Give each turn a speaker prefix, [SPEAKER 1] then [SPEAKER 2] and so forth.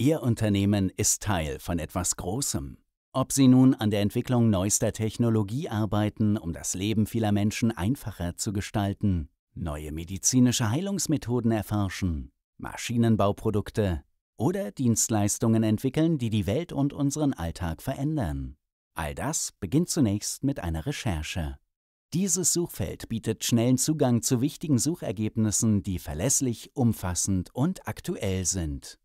[SPEAKER 1] Ihr Unternehmen ist Teil von etwas Großem. Ob Sie nun an der Entwicklung neuester Technologie arbeiten, um das Leben vieler Menschen einfacher zu gestalten, neue medizinische Heilungsmethoden erforschen, Maschinenbauprodukte oder Dienstleistungen entwickeln, die die Welt und unseren Alltag verändern. All das beginnt zunächst mit einer Recherche. Dieses Suchfeld bietet schnellen Zugang zu wichtigen Suchergebnissen, die verlässlich, umfassend und aktuell sind.